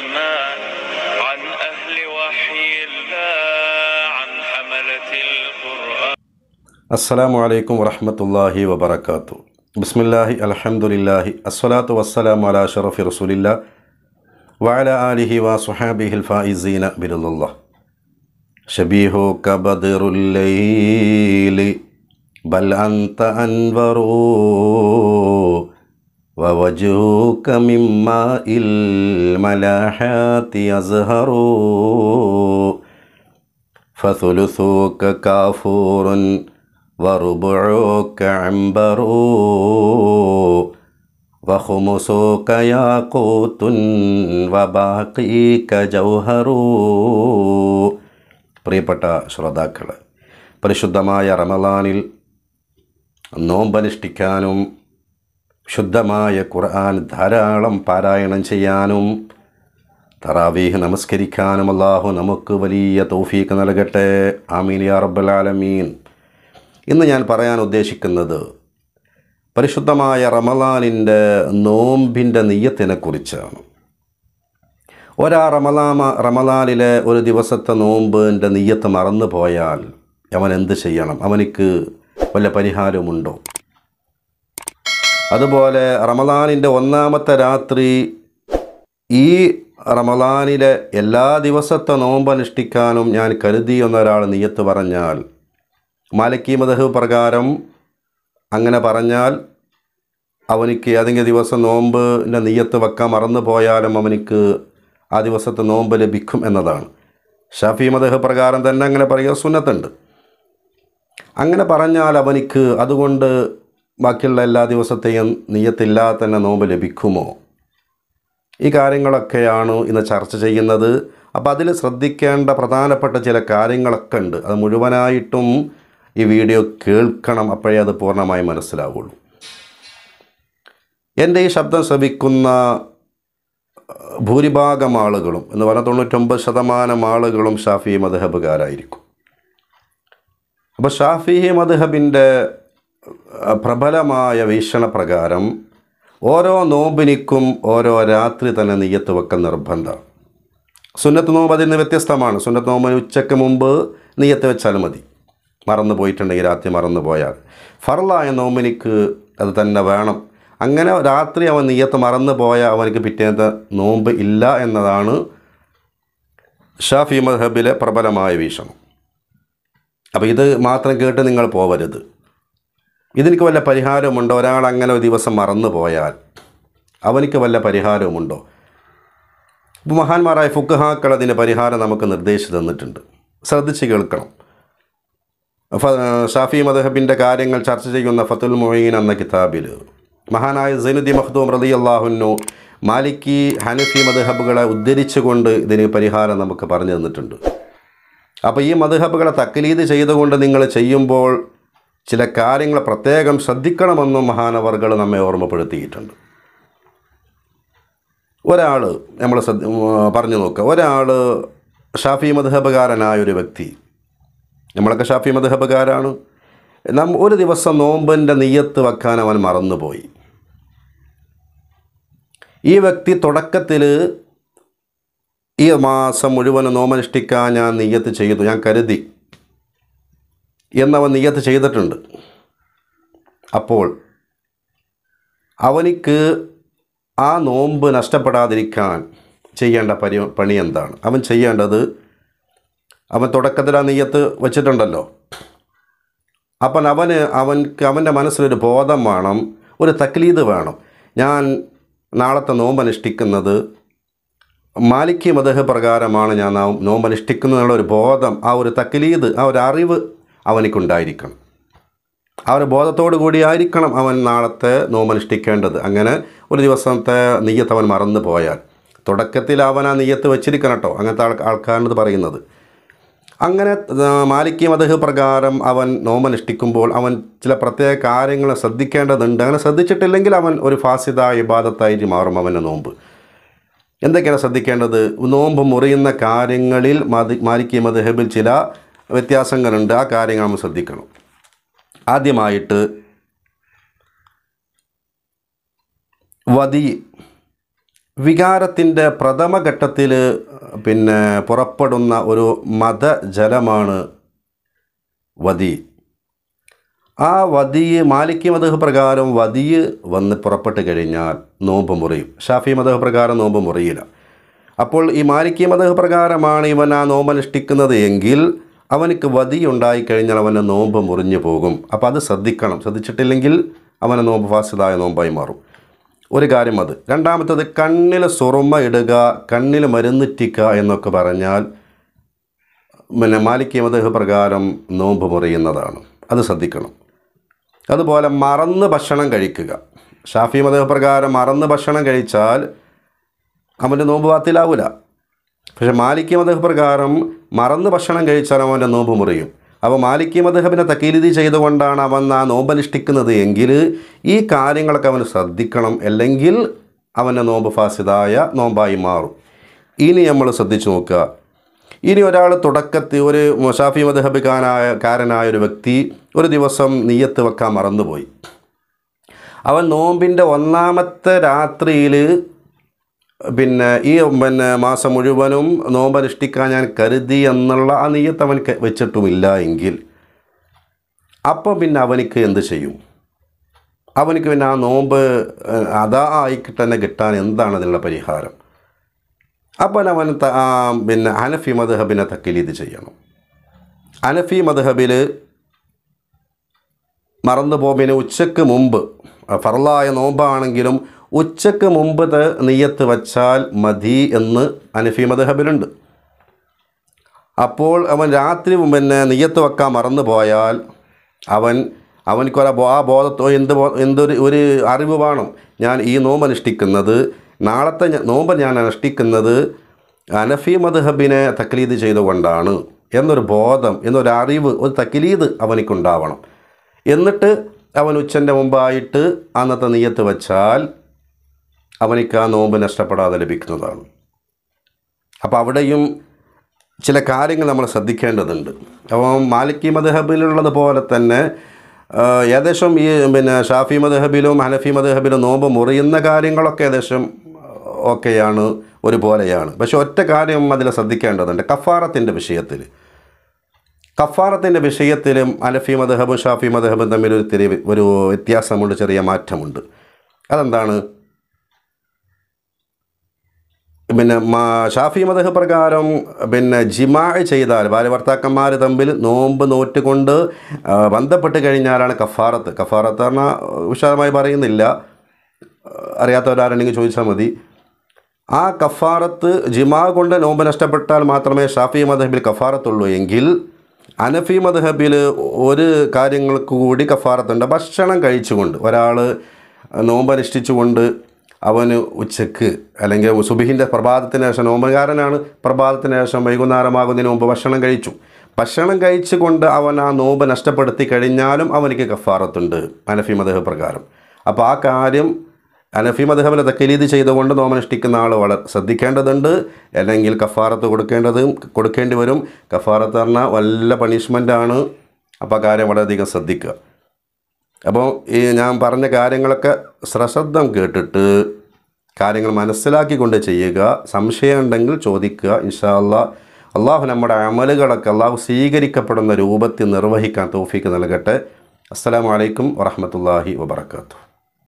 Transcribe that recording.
الزمان عن أهل وحي الله عن حملة القرآن السلام عليكم ورحمة الله وبركاته بسم الله الحمد لله الصلاة والسلام على شرف رسول الله وعلى آله وصحابه الفائزين برضا الله شبيه كبدر الليل بل أنت أنور ووجهك من ماء الملاحات يزهر فثلثك كافور وربعك عنبر وخمسك ياقوت وباقيك جوهر പ്രിയപ്പെട്ട ശ്രോതാക്കൾ പരിശുദ്ധമായ റമലാനിൽ നോമ്പനുഷ്ഠിക്കാനും ശുദ്ധമായ ഖുർആൻ ധാരാളം പാരായണം ചെയ്യാനും തറാവീഹ് നമസ്കരിക്കാനും അള്ളാഹു നമുക്ക് വലിയ തോഫീക്ക് നൽകട്ടെ ആമീൻ യാ ഇന്ന് ഞാൻ പറയാൻ ഉദ്ദേശിക്കുന്നത് പരിശുദ്ധമായ റമലാനിൻ്റെ നോമ്പിൻ്റെ നെയ്യത്തിനെക്കുറിച്ചാണ് ഒരാ റമലാമ റമലാനിലെ ഒരു ദിവസത്തെ നോമ്പിൻ്റെ നെയ്യത്ത് മറന്നു പോയാൽ അവൻ എന്ത് ചെയ്യണം അവനിക്ക് വല്ല പരിഹാരമുണ്ടോ അതുപോലെ റമദാനിൻ്റെ ഒന്നാമത്തെ രാത്രി ഈ റമദാനിലെ എല്ലാ ദിവസത്തെ നോമ്പ് അനുഷ്ഠിക്കാനും ഞാൻ കരുതി എന്നൊരാൾ നീയത്ത് പറഞ്ഞാൽ മാലക്കി മദഹ് പ്രകാരം അങ്ങനെ പറഞ്ഞാൽ അവനിക്ക് ഏതെങ്കിലും ദിവസം നോമ്പിൻ്റെ നീയത്ത് വെക്കാൻ മറന്നു പോയാലും അവനിക്ക് ആ ദിവസത്തെ നോമ്പ് ലഭിക്കും എന്നതാണ് ഷാഫി മദഹ് പ്രകാരം തന്നെ അങ്ങനെ പറയുക സുന്നത്തുണ്ട് അങ്ങനെ പറഞ്ഞാൽ അവനിക്ക് അതുകൊണ്ട് ബാക്കിയുള്ള എല്ലാ ദിവസത്തെയും നീയത്തില്ലാതെ തന്നെ നോമ്പ് ലഭിക്കുമോ ഈ കാര്യങ്ങളൊക്കെയാണ് ഇന്ന് ചർച്ച ചെയ്യുന്നത് അപ്പോൾ അതിൽ ശ്രദ്ധിക്കേണ്ട പ്രധാനപ്പെട്ട ചില കാര്യങ്ങളൊക്കെ ഉണ്ട് അത് മുഴുവനായിട്ടും ഈ വീഡിയോ കേൾക്കണം അപ്പോഴേ അത് പൂർണ്ണമായി മനസ്സിലാവുള്ളൂ എൻ്റെ ഈ ശബ്ദം ശ്രവിക്കുന്ന ഭൂരിഭാഗം ആളുകളും എന്ന് പറഞ്ഞാൽ തൊണ്ണൂറ്റൊമ്പത് ശതമാനം ആളുകളും ഷാഫി മദഹബുകാരായിരിക്കും അപ്പോൾ ഷാഫി മദഹബിൻ്റെ പ്രബലമായ വീക്ഷണപ്രകാരം ഓരോ നോമ്പിനിക്കും ഓരോ രാത്രി തന്നെ നെയ്യത്ത് വെക്കൽ നിർബന്ധം സുന്നത്ത് നോമ്പ് അതിൽ നിന്ന് വ്യത്യസ്തമാണ് സുന്നത്ത് നോമ്പിന് ഉച്ചയ്ക്ക് മുമ്പ് നെയ്യത്ത് വെച്ചാൽ മതി മറന്നു പോയിട്ടുണ്ടെങ്കിൽ രാത്രി മറന്നു പോയാൽ ഫറലായ നോമ്പിനിക്ക് അത് തന്നെ വേണം അങ്ങനെ രാത്രി അവൻ നെയ്യത്ത് മറന്നു പോയാൽ അവനക്ക് പിറ്റേന്ന് നോമ്പ് ഇല്ല എന്നതാണ് ഷാഫി മദ്ഹബിലെ പ്രബലമായ വീക്ഷണം അപ്പോൾ ഇത് മാത്രം കേട്ട് നിങ്ങൾ പോവരുത് ഇതെനിക്ക് വല്ല പരിഹാരമുണ്ടോ ഒരാൾ അങ്ങനെ ഒരു ദിവസം മറന്നു പോയാൽ അവനിക്ക് വല്ല പരിഹാരവുമുണ്ടോ ഇപ്പോൾ മഹാന്മാരായ ഫുക്കഹാക്കൾ അതിൻ്റെ പരിഹാരം നമുക്ക് നിർദ്ദേശിച്ചു തന്നിട്ടുണ്ട് ശ്രദ്ധിച്ച് കേൾക്കണം ഷാഫി മദഹബിൻ്റെ കാര്യങ്ങൾ ചർച്ച ചെയ്യുന്ന ഫത്തുൽ മൊയ്യീൻ എന്ന കിതാബിൽ മഹാനായ സൈനുദ്ദീൻ മഹ്ദൂം റതി അള്ളാഹുനു മാലിക്കി ഹനഫി മദ്ഹബുകളെ ഉദ്ധരിച്ചുകൊണ്ട് ഇതിന് പരിഹാരം നമുക്ക് പറഞ്ഞു തന്നിട്ടുണ്ട് അപ്പോൾ ഈ മദ്ഹബുകളെ തക്കലീത് ചെയ്തുകൊണ്ട് നിങ്ങൾ ചെയ്യുമ്പോൾ ചില കാര്യങ്ങൾ പ്രത്യേകം ശ്രദ്ധിക്കണമെന്നും മഹാനവർകൾ നമ്മെ ഓർമ്മപ്പെടുത്തിയിട്ടുണ്ട് ഒരാൾ നമ്മൾ ശ്രദ്ധ പറഞ്ഞു നോക്കുക ഒരാൾ ഷാഫി മധബകാരനായ ഒരു വ്യക്തി നമ്മളൊക്കെ ഷാഫി മധബകാരാണ് നാം ഒരു ദിവസം നോമ്പിൻ്റെ നെയ്യത്ത് വെക്കാൻ അവൻ മറന്നുപോയി ഈ വ്യക്തി തുടക്കത്തിൽ ഈ മാസം മുഴുവൻ നോമനുഷ്ഠിക്കാൻ ഞാൻ നെയ്യത്ത് ചെയ്തു ഞാൻ കരുതി എന്നവൻ നിയത്ത് ചെയ്തിട്ടുണ്ട് അപ്പോൾ അവനിക്ക് ആ നോമ്പ് നഷ്ടപ്പെടാതിരിക്കാൻ ചെയ്യേണ്ട പരി പണി എന്താണ് അവൻ ചെയ്യേണ്ടത് അവൻ തുടക്കത്തിൽ ആ നെയ്യത്ത് വച്ചിട്ടുണ്ടല്ലോ അപ്പം അവന് അവൻക്ക് അവൻ്റെ മനസ്സിലൊരു ബോധം വേണം ഒരു തക്ലീത് വേണം ഞാൻ നാളത്തെ അനുഷ്ഠിക്കുന്നത് മാലിക്യ മദഹ പ്രകാരമാണ് ഞാൻ നോമ്പ് നോമ്പനുഷ്ഠിക്കുന്നതെന്നുള്ള ഒരു ബോധം ആ ഒരു തക്ലീത് ആ ഒരു അറിവ് അവനിക്കുണ്ടായിരിക്കണം ആ ഒരു ബോധത്തോടു കൂടിയായിരിക്കണം അവൻ നാളത്തെ നോമനുഷ്ഠിക്കേണ്ടത് അങ്ങനെ ഒരു ദിവസത്തെ നെയ്യത്ത് അവൻ മറന്നു പോയാൽ തുടക്കത്തിൽ അവൻ ആ നെയ്യത്ത് വെച്ചിരിക്കണം കേട്ടോ അങ്ങനത്തെ ആൾ ആൾക്കാരുടെ പറയുന്നത് അങ്ങനെ മാലിക്യ മതഹ് പ്രകാരം അവൻ നോമനുഷ്ഠിക്കുമ്പോൾ അവൻ ചില പ്രത്യേക കാര്യങ്ങൾ ശ്രദ്ധിക്കേണ്ടതുണ്ട് അങ്ങനെ ശ്രദ്ധിച്ചിട്ടില്ലെങ്കിൽ അവൻ ഒരു ഫാസിത ഇബാദത്തായിട്ട് മാറും അവൻ്റെ നോമ്പ് എന്തൊക്കെയാണ് ശ്രദ്ധിക്കേണ്ടത് നോമ്പ് മുറിയുന്ന കാര്യങ്ങളിൽ മതി മാലിക്യ മതഹബിൽ ചില വ്യത്യാസങ്ങളുണ്ട് ആ കാര്യങ്ങൾ നമ്മൾ ശ്രദ്ധിക്കണം ആദ്യമായിട്ട് വതി വികാരത്തിൻ്റെ പ്രഥമഘട്ടത്തിൽ പിന്നെ പുറപ്പെടുന്ന ഒരു മതജലമാണ് വതി ആ വതി മാലിക്യ മതഹ് പ്രകാരം വതി വന്ന് പുറപ്പെട്ട് കഴിഞ്ഞാൽ നോമ്പ് മുറിയും ഷാഫി മതഹ് പ്രകാരം നോമ്പ് മുറിയില്ല അപ്പോൾ ഈ മാലിക്യ മതഹ് പ്രകാരമാണ് ഇവൻ ആ നോമ്പനുഷ്ഠിക്കുന്നത് എങ്കിൽ അവനക്ക് വതിയുണ്ടായി കഴിഞ്ഞാൽ അവൻ്റെ നോമ്പ് മുറിഞ്ഞു പോകും അപ്പോൾ അത് ശ്രദ്ധിക്കണം ശ്രദ്ധിച്ചിട്ടില്ലെങ്കിൽ അവൻ്റെ നോമ്പ് ഫാസിതായ നോമ്പായി മാറും ഒരു കാര്യം അത് രണ്ടാമത്തത് കണ്ണിൽ സുറുമ ഇടുക കണ്ണിൽ മരുന്നിറ്റിക്കുക എന്നൊക്കെ പറഞ്ഞാൽ പിന്നെ മാലിക്യമതഹ പ്രകാരം നോമ്പ് മുറിയുന്നതാണ് അത് ശ്രദ്ധിക്കണം അതുപോലെ മറന്ന് ഭക്ഷണം കഴിക്കുക ഷാഫി മതഹ പ്രകാരം മറന്ന് ഭക്ഷണം കഴിച്ചാൽ അവൻ്റെ നോമ്പ് വാത്തിലാവില്ല പക്ഷേ മാലിക്യ മദഹ് പ്രകാരം മറന്ന് ഭക്ഷണം കഴിച്ചാൽ അവൻ്റെ നോമ്പ് മുറിയും അപ്പോൾ മാലിക്യ മദഹബിനെ തക്കീലിതി ചെയ്തുകൊണ്ടാണ് അവൻ ആ നോമ്പനുഷ്ഠിക്കുന്നത് എങ്കിൽ ഈ കാര്യങ്ങളൊക്കെ അവന് ശ്രദ്ധിക്കണം അല്ലെങ്കിൽ അവൻ്റെ നോമ്പ് ഫാസിദായ നോമ്പായി മാറും ഇനി നമ്മൾ ശ്രദ്ധിച്ചു നോക്കുക ഇനി ഒരാൾ തുടക്കത്തിൽ ഒരു മുഷാഫി മദഹബിക്കാനായ കാരനായ ഒരു വ്യക്തി ഒരു ദിവസം നീയത്ത് വെക്കാൻ മറന്നുപോയി അവൻ നോമ്പിൻ്റെ ഒന്നാമത്തെ രാത്രിയിൽ പിന്നെ ഈ പിന്നെ മാസം മുഴുവനും അനുഷ്ഠിക്കാൻ ഞാൻ കരുതി എന്നുള്ള ആ നീയത്ത് അവൻ വെച്ചിട്ടുമില്ല എങ്കിൽ അപ്പം പിന്നെ അവനിക്ക് എന്ത് ചെയ്യും അവനിക്ക് പിന്നെ ആ നോമ്പ് അതാ ആയിക്കിട്ട് തന്നെ കിട്ടാൻ എന്താണ് അതിനുള്ള പരിഹാരം അപ്പം അവൻ പിന്നെ അനഫി മദ്ഹബിനെ തക്കിലീത് ചെയ്യണം അനഫി മദ്ഹബിൽ മറന്നു പോകുന്നതിന് ഉച്ചയ്ക്ക് മുമ്പ് ഫർലായ നോമ്പാണെങ്കിലും ഉച്ചയ്ക്ക് മുമ്പ് നെയ്യത്ത് വച്ചാൽ മതി എന്ന് അനഫി മദഹബിലുണ്ട് അപ്പോൾ അവൻ രാത്രി പിന്നെ നെയ്യത്ത് വെക്കാൻ മറന്നു പോയാൽ അവൻ അവനിക്കൊരു ആ ബോധത്തോ എന്ത് എന്തൊരു ഒരു അറിവ് വേണം ഞാൻ ഈ നോമ്പ് അനുഷ്ഠിക്കുന്നത് നാളത്തെ നോമ്പ് ഞാൻ അനുഷ്ഠിക്കുന്നത് അനഫി മദ്ഹബിനെ തക്ലീദ് ചെയ്തുകൊണ്ടാണ് എന്നൊരു ബോധം എന്നൊരു അറിവ് ഒരു തക്ലീദ് അവനിക്കുണ്ടാവണം എന്നിട്ട് അവൻ ഉച്ചൻ്റെ മുമ്പായിട്ട് അന്നത്തെ നെയ്യത്ത് വച്ചാൽ അവനിക്ക് ആ നോമ്പ് നഷ്ടപ്പെടാതെ ലഭിക്കുന്നതാണ് അപ്പോൾ അവിടെയും ചില കാര്യങ്ങൾ നമ്മൾ ശ്രദ്ധിക്കേണ്ടതുണ്ട് അപ്പോൾ മാലിക്കി മദ്ഹബിലുള്ളത് പോലെ തന്നെ ഏകദേശം ഈ പിന്നെ ഷാഫി മദ്ഹബിലും ഹനഫി മദ്ഹബിലും നോമ്പ് മുറിയുന്ന കാര്യങ്ങളൊക്കെ ഏകദേശം ഓക്കെയാണ് ഒരുപോലെയാണ് പക്ഷെ ഒറ്റ കാര്യം അതിൽ ശ്രദ്ധിക്കേണ്ടതുണ്ട് കഫാറത്തിൻ്റെ വിഷയത്തിൽ കഫാറത്തിൻ്റെ വിഷയത്തിലും അലഫി മദ്ഹബും ഷാഫി മദ്ഹബും തമ്മിൽ ഒരു തിരി ഒരു വ്യത്യാസമുണ്ട് ചെറിയ മാറ്റമുണ്ട് അതെന്താണ് പിന്നെ ഷാഫി മതഹ് പ്രകാരം പിന്നെ ജിമാ ചെയ്താൽ ഭാര്യ ഭർത്താക്കന്മാർ തമ്മിൽ നോമ്പ് നോറ്റുകൊണ്ട് ബന്ധപ്പെട്ട് കഴിഞ്ഞാലാണ് കഫാറത്ത് കഫാറത്ത് പറഞ്ഞാൽ വിശാലമായി പറയുന്നില്ല അറിയാത്തവരാരുണ്ടെങ്കിൽ ചോദിച്ചാൽ മതി ആ കഫാറത്ത് ജിമാ കൊണ്ട് നോമ്പ് നഷ്ടപ്പെട്ടാൽ മാത്രമേ ഷാഫി മദഹബിൽ കഫാറത്തുള്ളൂ എങ്കിൽ അനഫി മദ്ഹബിൽ ഒരു കാര്യങ്ങൾക്ക് കൂടി കഫാറത്തുണ്ട് ഭക്ഷണം കഴിച്ചുകൊണ്ട് ഒരാൾ നോമ്പ് അനുഷ്ഠിച്ചുകൊണ്ട് അവന് ഉച്ചക്ക് അല്ലെങ്കിൽ സുബിഹിൻ്റെ പ്രഭാതത്തിന് ശേഷം നോമ്പുകാരനാണ് പ്രഭാതത്തിന് ശേഷം വൈകുന്നേരമാകുന്നതിന് മുമ്പ് ഭക്ഷണം കഴിച്ചു ഭക്ഷണം കഴിച്ചുകൊണ്ട് അവൻ ആ നോമ്പ് നഷ്ടപ്പെടുത്തി കഴിഞ്ഞാലും അവനിക്ക് കഫാറത്തുണ്ട് അനഫി മദഹ് പ്രകാരം അപ്പോൾ ആ കാര്യം അനഫി മദഹബിനെ തക്കലീത് ചെയ്തുകൊണ്ട് നോമനുഷ്ഠിക്കുന്ന ആൾ വളരെ ശ്രദ്ധിക്കേണ്ടതുണ്ട് അല്ലെങ്കിൽ കഫാറത്ത് കൊടുക്കേണ്ടതും കൊടുക്കേണ്ടി വരും കഫാറത്ത് പറഞ്ഞാൽ വല്ല പണിഷ്മെൻ്റാണ് അപ്പോൾ ആ കാര്യം വളരെയധികം ശ്രദ്ധിക്കുക അപ്പോൾ ഈ ഞാൻ പറഞ്ഞ കാര്യങ്ങളൊക്കെ സശ്രദ്ധം കേട്ടിട്ട് കാര്യങ്ങൾ മനസ്സിലാക്കിക്കൊണ്ട് ചെയ്യുക സംശയമുണ്ടെങ്കിൽ ചോദിക്കുക ഇൻഷാല്ല അള്ളാഹു നമ്മുടെ അമലുകളൊക്കെ അള്ളാഹു സ്വീകരിക്കപ്പെടുന്ന രൂപത്തിൽ നിർവഹിക്കാൻ തോഫിക്ക് നൽകട്ടെ അസ്സാം വലൈക്കും വറഹമത്തല്ലാഹി വാബർക്കാത്തു